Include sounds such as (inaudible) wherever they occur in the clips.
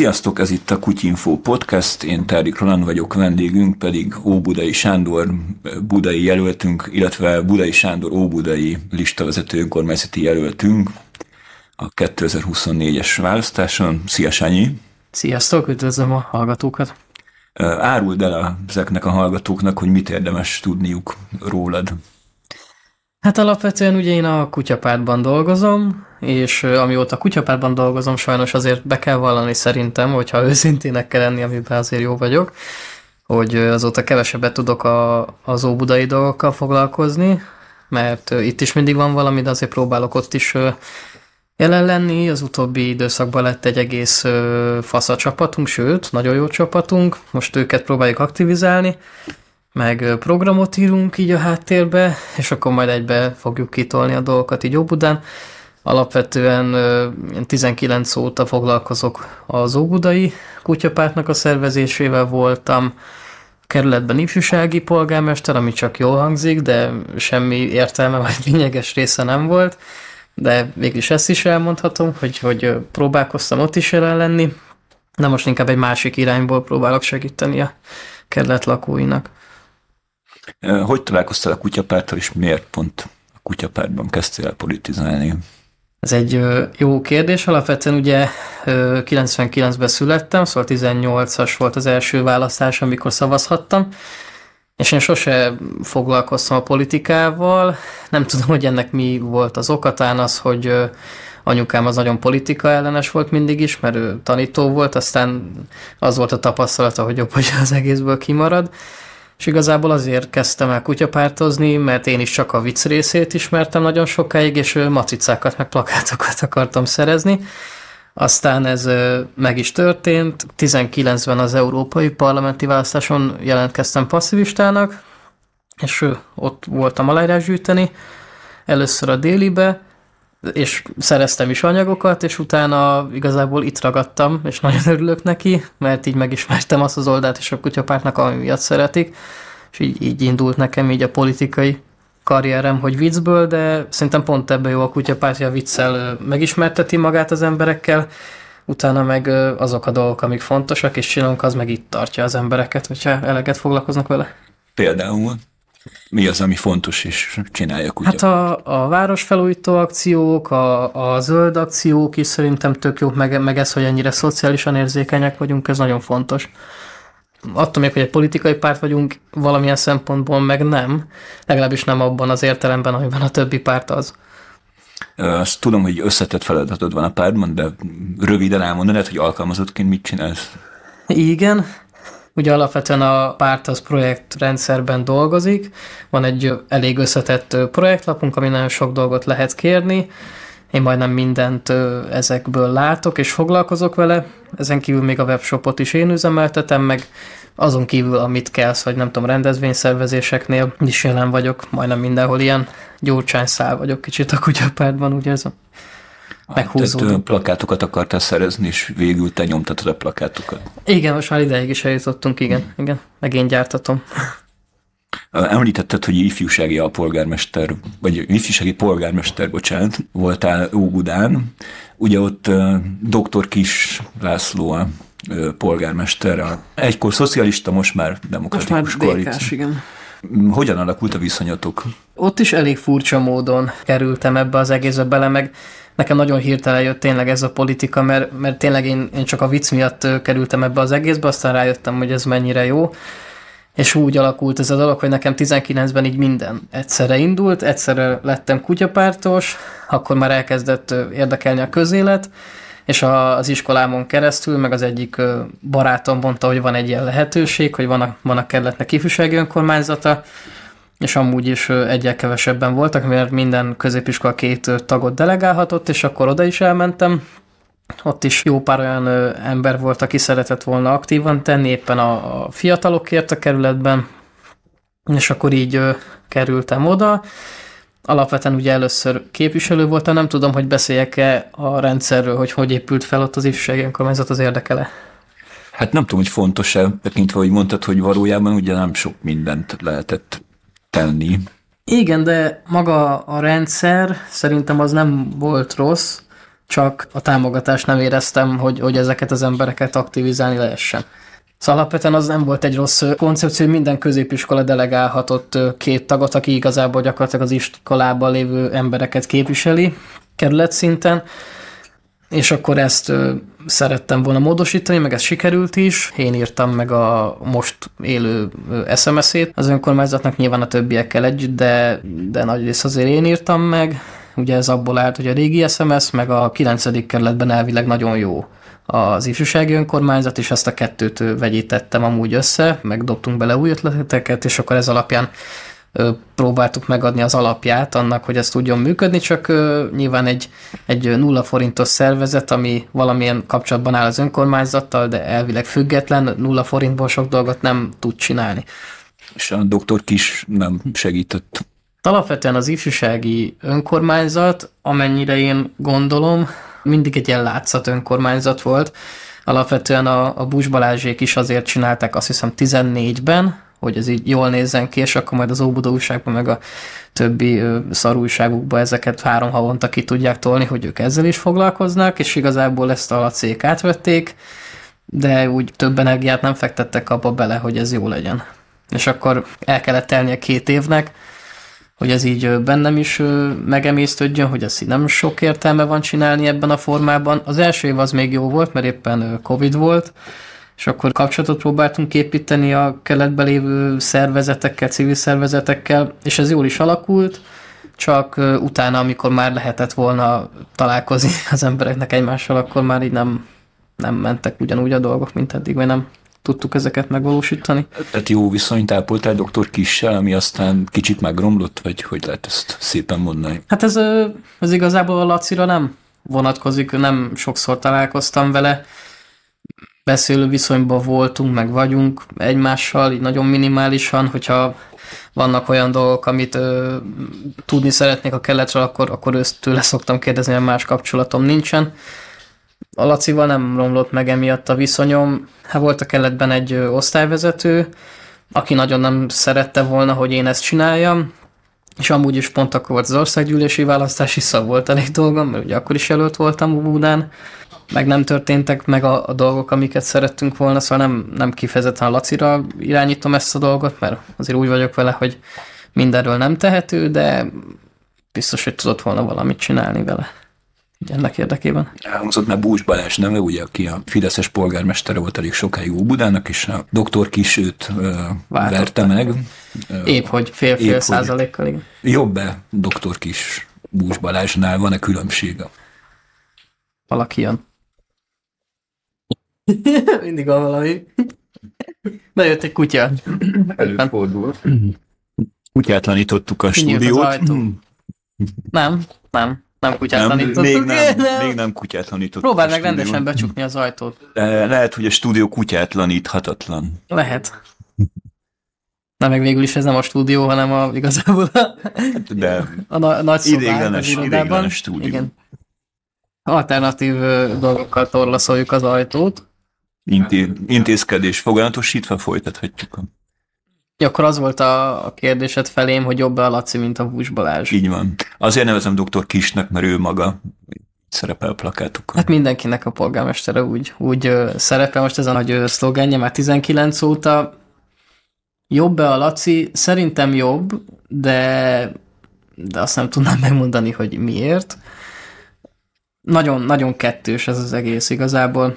Sziasztok, ez itt a Kutyinfo Podcast, én Tárik Roland vagyok, vendégünk pedig Óbudai Sándor, budai jelöltünk, illetve Budai Sándor Óbudai listavezető önkormányzati jelöltünk a 2024-es választáson. Szia Sanyi! Sziasztok, üdvözlöm a hallgatókat! Áruld el ezeknek a hallgatóknak, hogy mit érdemes tudniuk rólad. Hát alapvetően ugye én a kutyapártban dolgozom, és amióta kutyapárban dolgozom, sajnos azért be kell vallani szerintem, hogyha őszintének kell lenni, amiben azért jó vagyok, hogy azóta kevesebbet tudok a, az óbudai dolgokkal foglalkozni, mert itt is mindig van valami, de azért próbálok ott is jelen lenni. Az utóbbi időszakban lett egy egész fasz a csapatunk, sőt, nagyon jó csapatunk. Most őket próbáljuk aktivizálni, meg programot írunk így a háttérbe, és akkor majd egybe fogjuk kitolni a dolgokat így Óbudán. Alapvetően 19 óta foglalkozok az Óbudai kutyapártnak a szervezésével voltam, kerületben ifjúsági polgármester, ami csak jól hangzik, de semmi értelme vagy (laughs) lényeges része nem volt, de mégis ezt is elmondhatom, hogy, hogy próbálkoztam ott is jelen lenni, de most inkább egy másik irányból próbálok segíteni a kerület lakóinak. Hogy találkoztál a kutyapárttal, és miért pont a kutyapártban kezdtél el politizálni? Ez egy jó kérdés. Alapvetően ugye 99-ben születtem, szóval 18-as volt az első választás, amikor szavazhattam, és én sose foglalkoztam a politikával. Nem tudom, hogy ennek mi volt az okatán az, hogy anyukám az nagyon politika ellenes volt mindig is, mert ő tanító volt, aztán az volt a tapasztalata, hogy jobb, hogy az egészből kimarad és igazából azért kezdtem el kutyapártozni, mert én is csak a vicc részét ismertem nagyon sokáig, és macicákat meg plakátokat (laughs) akartam szerezni. Aztán ez meg is történt. 19-ben az európai parlamenti választáson jelentkeztem passzivistának, és ott voltam aláírás gyűjteni, először a délibe, és szereztem is anyagokat, és utána igazából itt ragadtam, és nagyon örülök neki, mert így megismertem azt az oldalt és a kutyapártnak, ami miatt szeretik, és így, így indult nekem így a politikai karrierem, hogy viccből, de szerintem pont ebben jó a a viccel megismerteti magát az emberekkel, utána meg azok a dolgok, amik fontosak, és csinálunk, az meg itt tartja az embereket, hogyha eleget foglalkoznak vele. Például? mi az, ami fontos, és csináljak úgy. Hát a, a városfelújító akciók, a, a zöld akciók is szerintem tök jók, meg, meg ez, hogy ennyire szociálisan érzékenyek vagyunk, ez nagyon fontos. Attól még, hogy egy politikai párt vagyunk, valamilyen szempontból meg nem, legalábbis nem abban az értelemben, amiben a többi párt az. Azt tudom, hogy összetett feladatod van a pártban, de röviden elmondanád, hogy alkalmazottként mit csinálsz? Igen, Ugye alapvetően a párt az projektrendszerben dolgozik, van egy elég összetett projektlapunk, ami nagyon sok dolgot lehet kérni, én majdnem mindent ezekből látok és foglalkozok vele, ezen kívül még a webshopot is én üzemeltetem, meg azon kívül, amit kell, vagy szóval, nem tudom, rendezvényszervezéseknél is jelen vagyok, majdnem mindenhol ilyen gyurcsány szál vagyok kicsit a kutyapártban, úgy érzem meghúzódik. Tehát plakátokat akartál szerezni, és végül te nyomtatod a plakátokat. Igen, most már ideig is eljutottunk, igen, hmm. igen, meg én gyártatom. Említetted, hogy ifjúsági polgármester vagy ifjúsági polgármester, bocsánat, voltál Óbudán. Ugye ott uh, dr. Kis László a polgármester, a egykor szocialista, most már demokratikus Most már koalíció. igen. Hmm, hogyan alakult a viszonyatok? Ott is elég furcsa módon kerültem ebbe az egészbe bele, meg nekem nagyon hirtelen jött tényleg ez a politika, mert, mert tényleg én, én csak a vicc miatt kerültem ebbe az egészbe, aztán rájöttem, hogy ez mennyire jó, és úgy alakult ez a dolog, hogy nekem 19-ben így minden egyszerre indult, egyszerre lettem kutyapártos, akkor már elkezdett érdekelni a közélet, és az iskolámon keresztül, meg az egyik barátom mondta, hogy van egy ilyen lehetőség, hogy van a, van a kerületnek ifjúsági önkormányzata, és amúgy is egyel kevesebben voltak, mert minden középiskola két tagot delegálhatott, és akkor oda is elmentem. Ott is jó pár olyan ember volt, aki szeretett volna aktívan tenni, éppen a fiatalokért a kerületben, és akkor így kerültem oda. Alapvetően ugye először képviselő voltam, nem tudom, hogy beszéljek-e a rendszerről, hogy hogy épült fel ott az ifjúsági önkormányzat, az érdekele. Hát nem tudom, hogy fontos-e, tekintve, hogy mondtad, hogy valójában ugye nem sok mindent lehetett tenni. Igen, de maga a rendszer szerintem az nem volt rossz, csak a támogatást nem éreztem, hogy, hogy ezeket az embereket aktivizálni lehessen. Szóval alapvetően az nem volt egy rossz koncepció, hogy minden középiskola delegálhatott két tagot, aki igazából gyakorlatilag az iskolában lévő embereket képviseli kerület szinten, és akkor ezt szerettem volna módosítani, meg ez sikerült is. Én írtam meg a most élő SMS-ét az önkormányzatnak, nyilván a többiekkel együtt, de, de nagy rész azért én írtam meg. Ugye ez abból állt, hogy a régi SMS, meg a 9. kerületben elvileg nagyon jó az ifjúsági önkormányzat, és ezt a kettőt vegyítettem amúgy össze, meg dobtunk bele új ötleteket, és akkor ez alapján próbáltuk megadni az alapját annak, hogy ez tudjon működni, csak nyilván egy, egy nulla forintos szervezet, ami valamilyen kapcsolatban áll az önkormányzattal, de elvileg független, nulla forintból sok dolgot nem tud csinálni. És a doktor Kis nem segített. Alapvetően az ifjúsági önkormányzat, amennyire én gondolom, mindig egy ilyen látszat önkormányzat volt. Alapvetően a, a Busz is azért csinálták azt hiszem 14-ben, hogy ez így jól nézzen ki, és akkor majd az óbudó újságban, meg a többi szarújságukban ezeket három havonta ki tudják tolni, hogy ők ezzel is foglalkoznak, és igazából ezt a lacék átvették, de úgy több energiát nem fektettek abba bele, hogy ez jó legyen. És akkor el kellett telnie két évnek, hogy ez így bennem is megemésztődjön, hogy ezt így nem sok értelme van csinálni ebben a formában. Az első év az még jó volt, mert éppen Covid volt, és akkor kapcsolatot próbáltunk építeni a keletben lévő szervezetekkel, civil szervezetekkel, és ez jól is alakult, csak utána, amikor már lehetett volna találkozni (laughs) az embereknek egymással, akkor már így nem, nem mentek ugyanúgy a dolgok, mint eddig, vagy nem tudtuk ezeket megvalósítani. Tehát jó viszonyt ápoltál doktor Kissel, ami aztán kicsit megromlott, vagy hogy lehet ezt szépen mondani? Hát ez, ez igazából a Lacira nem vonatkozik, nem sokszor találkoztam vele, beszélő viszonyban voltunk, meg vagyunk egymással, így nagyon minimálisan, hogyha vannak olyan dolgok, amit ö, tudni szeretnék a keletről, akkor, akkor őt tőle szoktam kérdezni, mert más kapcsolatom nincsen. A Lacival nem romlott meg emiatt a viszonyom. Hát volt a keletben egy osztályvezető, aki nagyon nem szerette volna, hogy én ezt csináljam, és amúgy is pont akkor volt az országgyűlési választás, is vissza volt elég dolgom, mert ugye akkor is előtt voltam Budán, meg nem történtek meg a, a dolgok, amiket szerettünk volna, szóval nem, nem kifejezetten a Lacira irányítom ezt a dolgot, mert azért úgy vagyok vele, hogy mindenről nem tehető, de biztos, hogy tudott volna valamit csinálni vele ennek érdekében. Elhangzott már Búcs Balázs neve, ugye, aki a Fideszes polgármester volt elég sokáig Óbudának, és a doktor Kisőt uh, verte meg. Épp hogy fél-fél százalékkal, igen. Jobb-e doktor Kis Búcs Balázsnál? Van-e különbsége, Valaki jön. (laughs) Mindig van valami. Bejött egy kutya. Előfordul. Kutyátlanítottuk a Kinyílt stúdiót. (clears throat) Nem, nem. Nem kutyát nem, tanítottuk. Még nem, de... még nem kutyát tanítottuk. Próbál meg stúdióban. rendesen becsukni az ajtót. De lehet, hogy a stúdió kutyátlaníthatatlan. Lehet. Na meg végül is ez nem a stúdió, hanem a, igazából a, hát, de a na- nagy szobá, ideiglenes stúdió. Igen. Alternatív dolgokkal torlaszoljuk az ajtót. Inté- intézkedés foganatosítva folytathatjuk a Ja, akkor az volt a kérdésed felém, hogy jobb a Laci, mint a Hús Balázs. Így van. Azért nevezem doktor Kisnek, mert ő maga szerepel plakátokon. Hát mindenkinek a polgármestere úgy, úgy szerepel, most ez a nagy szlogenje már 19 óta. Jobb-e a Laci? Szerintem jobb, de, de azt nem tudnám megmondani, hogy miért. Nagyon-nagyon kettős ez az egész igazából.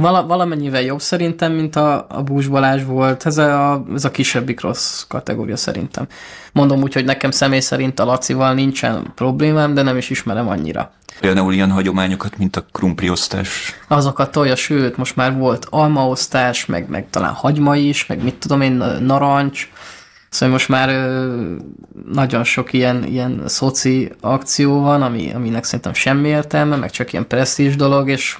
Vala, valamennyivel jobb szerintem, mint a, a Búzs Balázs volt. Ez a, ez a kisebbik rossz kategória szerintem. Mondom úgy, hogy nekem személy szerint a Lacival nincsen problémám, de nem is ismerem annyira. Például ilyen hagyományokat, mint a krumpliosztás. Azokat tolja, sőt, most már volt almaosztás, meg, meg talán hagyma is, meg mit tudom én, narancs. Szóval most már ö, nagyon sok ilyen, ilyen szoci akció van, ami, aminek szerintem semmi értelme, meg csak ilyen presztízs dolog, és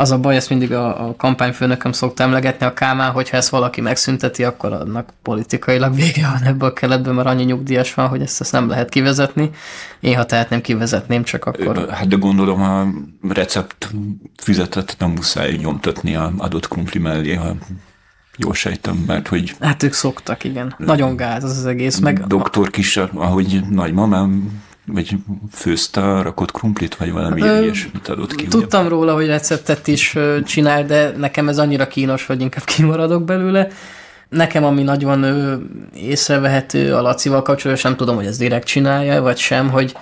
az a baj, ezt mindig a, a kampányfőnököm szokta emlegetni a Kámán, hogyha ezt valaki megszünteti, akkor annak politikailag vége van ebből a keletben, mert annyi nyugdíjas van, hogy ezt, ezt nem lehet kivezetni. Én, ha tehetném, kivezetném, csak akkor... Hát de gondolom a recept fizetett, nem muszáj nyomtatni a adott krumpli mellé, ha jól sejtem, mert hogy... Hát ők szoktak, igen. Nagyon gáz az, az egész. Meg... Doktor kis, ahogy nagymamám vagy főzte rakott krumplit, vagy valami Ö, ilyesmit adott ki. Tudtam ugye? róla, hogy receptet is csinál, de nekem ez annyira kínos, hogy inkább (laughs) kimaradok belőle. Nekem, ami nagyon észrevehető a Lacival kapcsolatban, nem tudom, hogy ez direkt csinálja, vagy sem, hogy,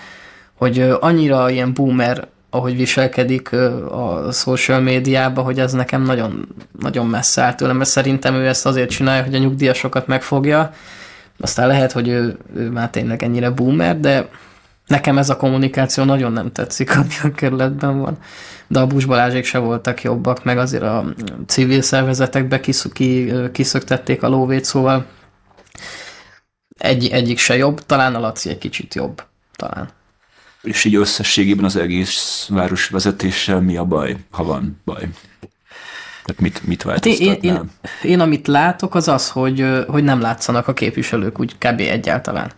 hogy annyira ilyen boomer, ahogy viselkedik a social médiában, hogy ez nekem nagyon, nagyon messze áll tőlem, mert szerintem ő ezt azért csinálja, hogy a nyugdíjasokat megfogja, aztán lehet, hogy ő, ő már tényleg ennyire boomer, de Nekem ez a kommunikáció nagyon nem tetszik, ami a kerületben van. De a Busz Balázsék se voltak jobbak, meg azért a civil szervezetekbe kiszöktették a lóvét, szóval egy, egyik se jobb, talán a Laci egy kicsit jobb, talán. És így összességében az egész város vezetéssel mi a baj, ha van baj? Tehát mit, mit Hát én, én, én, én amit látok, az az, hogy, hogy nem látszanak a képviselők úgy kb. egyáltalán.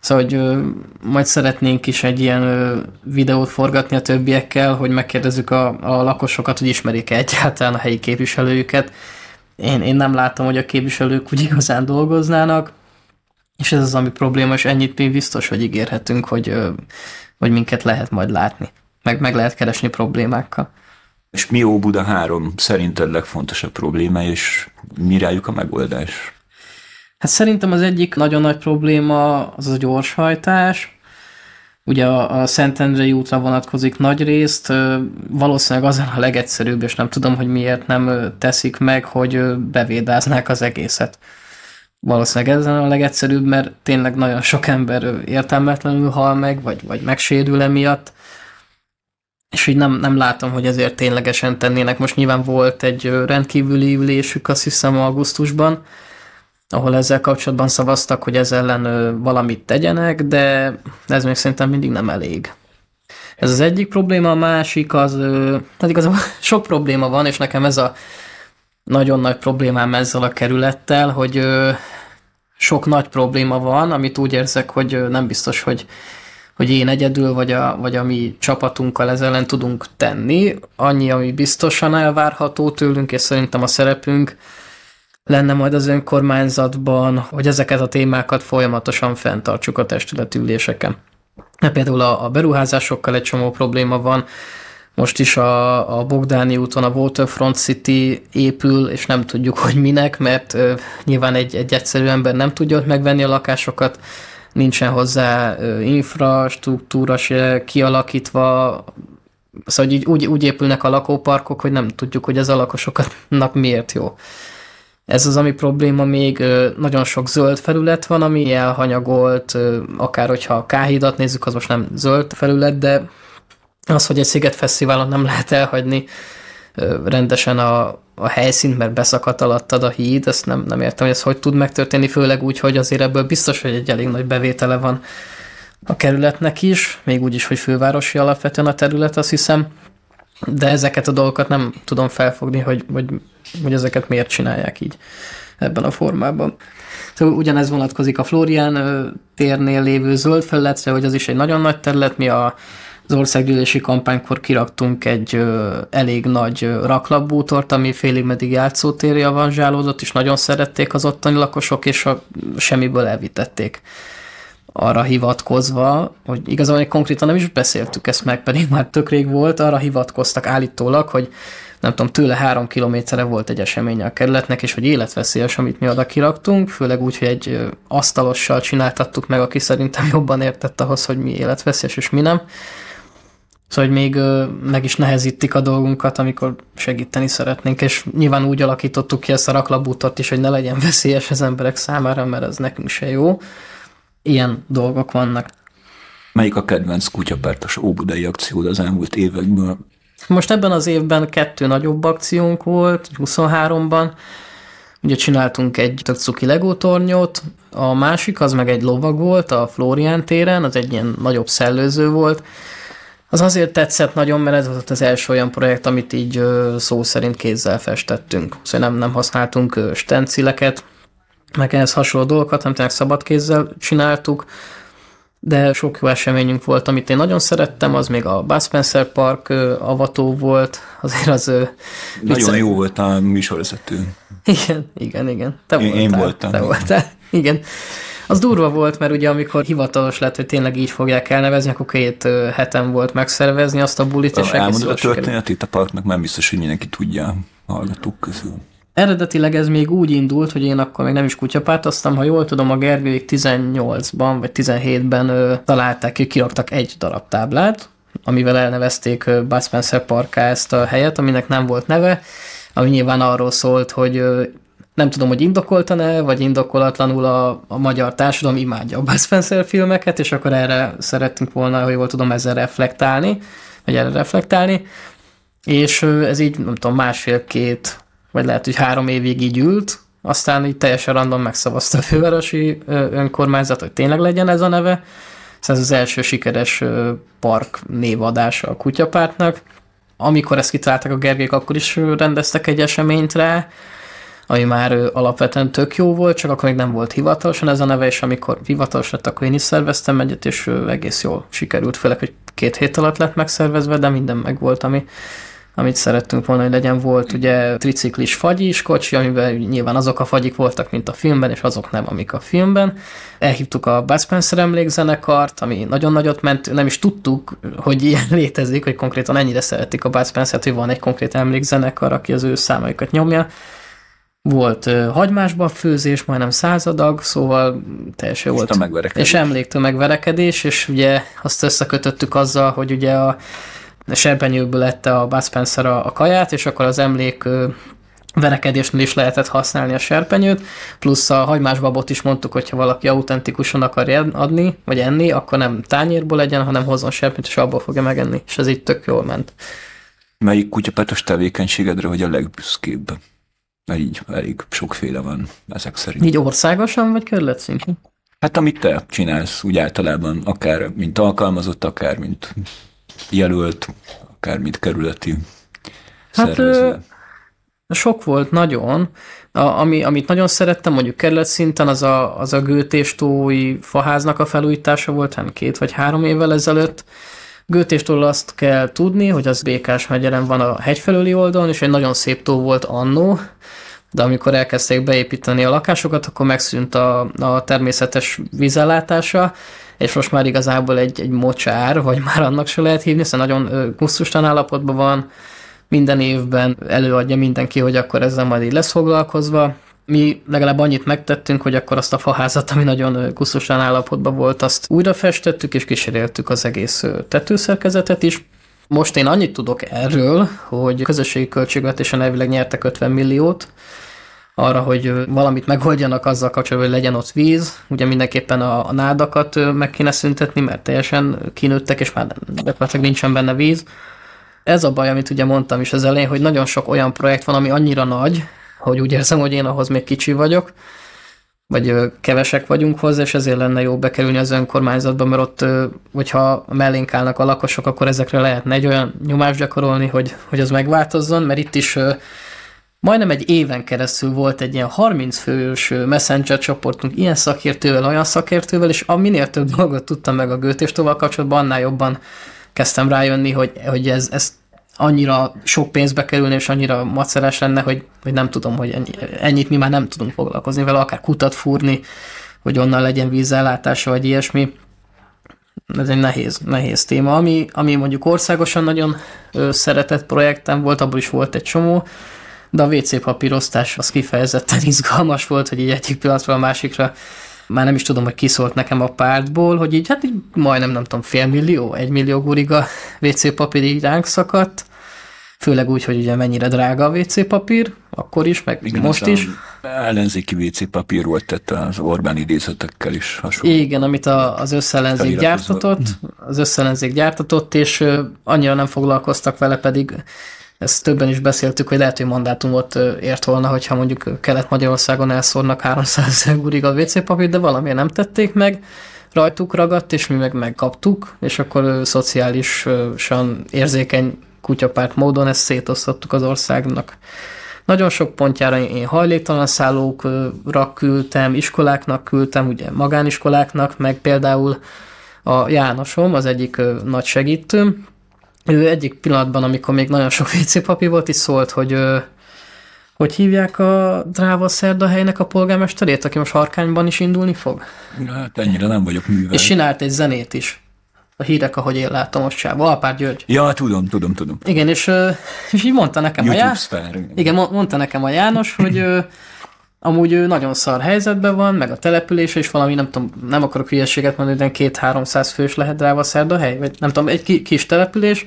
Szóval, hogy ö, majd szeretnénk is egy ilyen ö, videót forgatni a többiekkel, hogy megkérdezzük a, a lakosokat, hogy ismerik-e egyáltalán a helyi képviselőjüket. Én, én nem látom, hogy a képviselők úgy (laughs) igazán dolgoznának, és ez az, ami probléma, és ennyit mi biztos, hogy ígérhetünk, hogy, ö, hogy minket lehet majd látni. Meg, meg lehet keresni problémákkal. És mi Óbuda 3 szerinted legfontosabb probléma és mi rájuk a megoldás? Hát szerintem az egyik nagyon nagy probléma az a gyorshajtás. Ugye a, Szentendrei útra vonatkozik nagy részt, valószínűleg az a legegyszerűbb, és nem tudom, hogy miért nem teszik meg, hogy bevédáznák az egészet. Valószínűleg ez a legegyszerűbb, mert tényleg nagyon sok ember értelmetlenül hal meg, vagy, vagy megsérül emiatt, és így nem, nem látom, hogy ezért ténylegesen tennének. Most nyilván volt egy rendkívüli ülésük, azt hiszem augusztusban, ahol ezzel kapcsolatban szavaztak, hogy ez ellen valamit tegyenek, de ez még szerintem mindig nem elég. Ez az egyik probléma, a másik az, tehát igazából (laughs) sok probléma van, és nekem ez a nagyon nagy problémám ezzel a kerülettel, hogy sok nagy probléma van, amit úgy érzek, hogy nem biztos, hogy, hogy én egyedül, vagy a, vagy a mi csapatunkkal ez ellen tudunk tenni. Annyi, ami biztosan elvárható tőlünk, és szerintem a szerepünk, lenne majd az önkormányzatban, hogy ezeket a témákat folyamatosan fenntartsuk a testületüléseken. Például a, a beruházásokkal egy csomó probléma van, most is a, a Bogdáni úton a Waterfront City épül, és nem tudjuk, hogy minek, mert ö, nyilván egy, egy egyszerű ember nem tudja ott megvenni a lakásokat, nincsen hozzá ö, infrastruktúra se kialakítva, szóval így, úgy, úgy épülnek a lakóparkok, hogy nem tudjuk, hogy ez a lakosoknak miért jó. Ez az, ami probléma, még nagyon sok zöld felület van, ami elhanyagolt, akár hogyha K-hídat nézzük, az most nem zöld felület, de az, hogy egy szigetfesztiválon nem (laughs) lehet elhagyni rendesen a, a helyszínt, mert beszakadt alattad a híd, ezt nem, nem értem, hogy ez hogy tud megtörténni, főleg úgy, hogy azért ebből biztos, hogy egy elég nagy bevétele van a kerületnek is, még úgy is, hogy fővárosi alapvetően a terület, azt hiszem de ezeket a dolgokat nem tudom felfogni, hogy, hogy, hogy ezeket miért csinálják így ebben a formában. Szóval ugyanez vonatkozik a Florian térnél lévő zöld felületre, hogy az is egy nagyon nagy terület, mi a az országgyűlési kampánykor kiraktunk egy ö, elég nagy raklapbútort, ami félig meddig játszótérje zsálódott, és nagyon szerették az ottani lakosok, és a, semmiből elvitették arra hivatkozva, hogy igazából konkrétan nem is beszéltük ezt meg, pedig már tök rég volt, arra hivatkoztak állítólag, hogy nem tudom, tőle három kilométerre volt egy esemény, a kerületnek, és hogy életveszélyes, amit mi oda kiraktunk, főleg úgy, hogy egy asztalossal csináltattuk meg, aki szerintem jobban értett ahhoz, hogy mi életveszélyes és mi nem. Szóval, hogy még meg is nehezítik a dolgunkat, amikor segíteni szeretnénk, és nyilván úgy alakítottuk ki ezt a raklabútot is, hogy ne legyen veszélyes az emberek számára, mert ez nekünk se jó ilyen dolgok vannak. Melyik a kedvenc kutyapártos óbudai akciód az elmúlt évekből? Most ebben az évben kettő nagyobb akciónk volt, 23-ban. Ugye csináltunk egy tök cuki legótornyot. a másik az meg egy lovag volt a Florián téren, az egy ilyen nagyobb szellőző volt. Az azért tetszett nagyon, mert ez volt az első olyan projekt, amit így szó szerint kézzel festettünk. Szóval nem, nem használtunk stencileket, meg ehhez hasonló dolgokat, nem tényleg szabad kézzel csináltuk, de sok jó eseményünk volt, amit én nagyon szerettem, az még a Bud Spencer Park avató volt, azért az... nagyon vicce... jó volt a műsorvezető. Igen, igen, igen. Te én, voltál. Én voltam. Te voltál. Igen. Az durva volt, mert ugye amikor hivatalos lett, hogy tényleg így fogják elnevezni, akkor két heten volt megszervezni azt a bulit, és Elmondod a történetet, itt a parknak nem biztos, hogy mindenki tudja hallgatók közül eredetileg ez még úgy indult, hogy én akkor még nem is kutyapártoztam, ha jól tudom, a Gergőik 18-ban vagy 17-ben ö, találták ki, kiraktak egy darab táblát, amivel elnevezték ö, Bud Spencer Parka ezt a helyet, aminek nem volt neve, ami nyilván arról szólt, hogy ö, nem tudom, hogy indokoltan-e, vagy indokolatlanul a, a magyar társadalom imádja a Bud Spencer filmeket, és akkor erre szerettünk volna, hogy jól tudom, ezzel reflektálni, vagy erre reflektálni, és ö, ez így, nem tudom, másfél-két vagy lehet, hogy három évig így ült, aztán így teljesen random megszavazta a fővárosi önkormányzat, hogy tényleg legyen ez a neve. Szóval ez az első sikeres park névadása a kutyapártnak. Amikor ezt kitalálták a Gergék, akkor is rendeztek egy eseményt rá, ami már alapvetően tök jó volt, csak akkor még nem volt hivatalosan ez a neve, és amikor hivatalos lett, akkor én is szerveztem egyet, és egész jól sikerült, főleg, hogy két hét alatt lett megszervezve, de minden megvolt, ami amit szerettünk volna, hogy legyen. Volt ugye triciklis is kocsi, amiben nyilván azok a fagyik voltak, mint a filmben, és azok nem, amik a filmben. Elhívtuk a Bud Spencer emlékzenekart, ami nagyon nagyot ment, nem is tudtuk, hogy ilyen (laughs) létezik, hogy konkrétan ennyire szeretik a Bud Spencer-t, hogy van egy konkrét emlékzenekar, aki az ő számaikat nyomja. Volt hagymásba főzés, majdnem századag, szóval teljesen volt. És emléktől megverekedés, és ugye azt összekötöttük azzal, hogy ugye a serpenyőből lette a Bud Spencer a, a kaját, és akkor az emlék verekedésnél is lehetett használni a serpenyőt, plusz a hagymás babot is mondtuk, hogyha valaki autentikusan akar adni, vagy enni, akkor nem tányérból legyen, hanem hozzon serpenyőt, és abból fogja megenni, és ez így tök jól ment. Melyik kutyapetos tevékenységedre vagy a legbüszkébb? Mert így elég sokféle van ezek szerint. Így országosan, vagy körletszinten? Hát amit te csinálsz úgy általában, akár mint alkalmazott, akár mint jelölt, akármit kerületi hát, szervező? Sok volt nagyon. A, ami, amit nagyon szerettem, mondjuk kerület szinten, az a, az a gőtéstói faháznak a felújítása volt, hát két vagy három évvel ezelőtt. Gőtéstól azt kell tudni, hogy az Békás megyelen van a hegyfelőli oldalon, és egy nagyon szép tó volt annó, de amikor elkezdték beépíteni a lakásokat, akkor megszűnt a, a természetes vízellátása, és most már igazából egy, egy mocsár, vagy (laughs) már annak se lehet hívni, hiszen szóval nagyon gusztustan állapotban van, minden évben előadja mindenki, hogy akkor ezzel majd így lesz foglalkozva. Mi legalább annyit megtettünk, hogy akkor azt a faházat, ami nagyon kusztusán állapotban volt, azt újra festettük és kíséreltük az egész tetőszerkezetet is. Most én annyit tudok erről, hogy közösségi költségvetésen elvileg nyertek 50 milliót, arra, hogy valamit megoldjanak azzal kapcsolatban, hogy legyen ott víz. Ugye mindenképpen a, a nádakat meg kéne szüntetni, mert teljesen kinőttek, és már gyakorlatilag nincsen benne víz. Ez a baj, amit ugye mondtam is az elején, hogy nagyon sok olyan projekt van, ami annyira nagy, hogy úgy érzem, hogy én ahhoz még kicsi vagyok, vagy kevesek vagyunk hozzá, és ezért lenne jó bekerülni az önkormányzatba, mert ott, hogyha mellénk állnak a lakosok, akkor ezekre lehetne egy olyan nyomást gyakorolni, hogy, hogy az megváltozzon, mert itt is majdnem egy éven keresztül volt egy ilyen 30 fős messenger csoportunk ilyen szakértővel, olyan szakértővel, és aminél több (laughs) dolgot tudtam meg a Götéstóval kapcsolatban, annál jobban kezdtem rájönni, hogy, hogy ez, ez annyira sok pénzbe kerülne, és annyira macerás lenne, hogy, hogy nem tudom, hogy ennyi, ennyit mi már nem tudunk foglalkozni vele, akár kutat fúrni, hogy onnan legyen vízellátása, vagy ilyesmi. Ez egy nehéz, nehéz téma. Ami, ami mondjuk országosan nagyon szeretett projektem volt, abból is volt egy csomó, de a WC papírosztás az kifejezetten (laughs) izgalmas volt, hogy így egyik pillanatról a másikra már nem is tudom, hogy kiszólt nekem a pártból, hogy így, hát így majdnem, nem tudom, fél millió, egy millió guriga WC papír így ránk szakadt, főleg úgy, hogy ugye mennyire drága a WC papír, akkor is, meg Igen, most is. Ellenzéki WC papír volt, tehát az Orbán idézetekkel is hasonló. Igen, amit a, az összellenzék gyártatott, mhm. az összellenzék gyártatott, és annyira nem foglalkoztak vele, pedig ezt többen is beszéltük, hogy lehet, hogy mandátumot ért volna, hogyha mondjuk Kelet-Magyarországon elszórnak 300 euróig a WC papír, de valamilyen nem tették meg, rajtuk ragadt, és mi meg megkaptuk, és akkor szociálisan érzékeny kutyapárt módon ezt szétosztottuk az országnak. Nagyon sok pontjára én hajléktalan szállókra küldtem, iskoláknak küldtem, ugye magániskoláknak, meg például a Jánosom, az egyik nagy segítőm, ő egyik pillanatban, amikor még nagyon sok WC (laughs) volt, is szólt, hogy hogy hívják a dráva szerda helynek a polgármesterét, aki most harkányban is indulni fog? Hát ennyire nem vagyok művel. És csinált egy zenét is. A hírek, ahogy én látom, most sávba. Alpár György. Ja, tudom, tudom, tudom. Igen, és, és így mondta nekem YouTube a János. Igen, mondta nekem a János, hogy amúgy ő nagyon szar helyzetben van, meg a település, és valami, nem tudom, nem akarok hülyeséget mondani, de két-háromszáz fős lehet rá a hely, vagy nem tudom, egy kis település,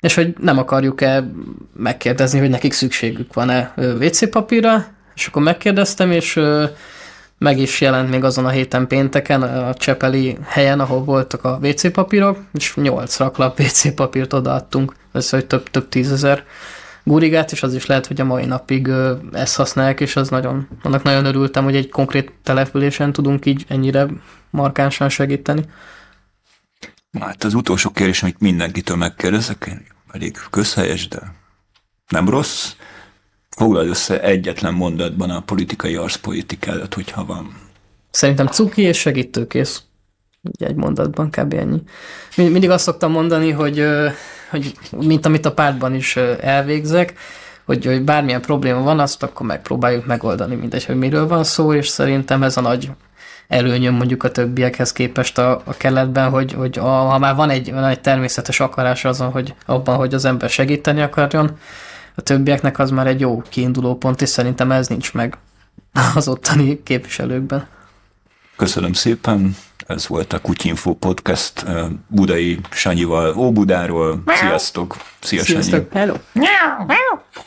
és hogy nem akarjuk-e megkérdezni, hogy nekik szükségük van-e WC papírra, és akkor megkérdeztem, és meg is jelent még azon a héten pénteken a Csepeli helyen, ahol voltak a WC papírok, és 8 raklap WC (laughs) papírt odaadtunk, össze, hogy több, több tízezer gurigát, és az is lehet, hogy a mai napig ezt használják, és az nagyon, annak nagyon örültem, hogy egy konkrét településen tudunk így ennyire markánsan segíteni. Hát az utolsó kérdés, amit mindenkitől megkérdezek, elég közhelyes, de nem rossz. Foglald össze egyetlen mondatban a politikai arszpolitikádat, hogyha van. Szerintem cuki és segítőkész. egy mondatban kb. ennyi. Mindig azt szoktam mondani, hogy hogy mint amit a pártban is elvégzek, hogy, hogy bármilyen probléma van, azt akkor megpróbáljuk megoldani, mindegy, hogy miről van szó, és szerintem ez a nagy előnyöm mondjuk a többiekhez képest a, a keletben, hogy, hogy a, ha már van egy, van egy természetes akarás azon, hogy abban, hogy az ember segíteni akarjon, a többieknek az már egy jó kiinduló pont, és szerintem ez nincs meg az ottani képviselőkben. Köszönöm szépen, ez volt a Kutyinfo Podcast Budai Sanyival Óbudáról. Sziasztok! Szia, Sziasztok! Sanyi. Hello!